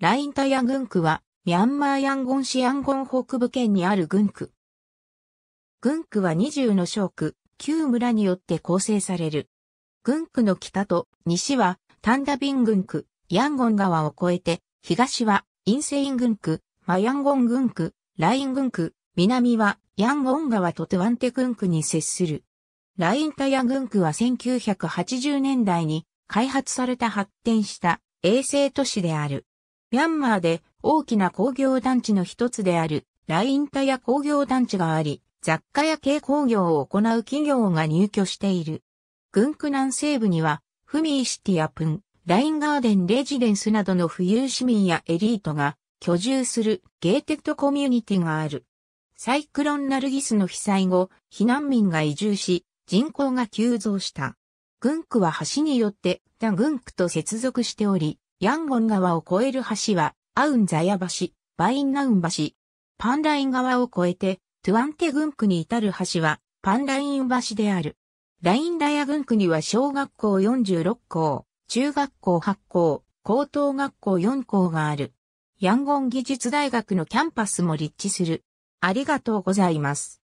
ラインタヤ軍区は、ミャンマーヤンゴン市ヤンゴン北部県にある軍区。軍区は20の小区、旧村によって構成される。軍区の北と西は、タンダビン軍区、ヤンゴン川を越えて、東は、インセイン軍区、マヤンゴン軍区、ライン軍区、南は、ヤンゴン川とトゥワンテ軍区に接する。ラインタヤ軍区は1980年代に開発された発展した衛星都市である。ミャンマーで大きな工業団地の一つであるラインタヤ工業団地があり、雑貨や軽工業を行う企業が入居している。軍区南西部には、フミーシティやプン、ラインガーデンレジデンスなどの富裕市民やエリートが居住するゲーテッドコミュニティがある。サイクロンナルギスの被災後、避難民が移住し、人口が急増した。軍区は橋によって他軍区と接続しており、ヤンゴン川を越える橋は、アウンザヤ橋、バインナウン橋。パンライン川を越えて、トゥアンテ郡区に至る橋は、パンライン橋である。ラインダヤ郡区には小学校46校、中学校8校、高等学校4校がある。ヤンゴン技術大学のキャンパスも立地する。ありがとうございます。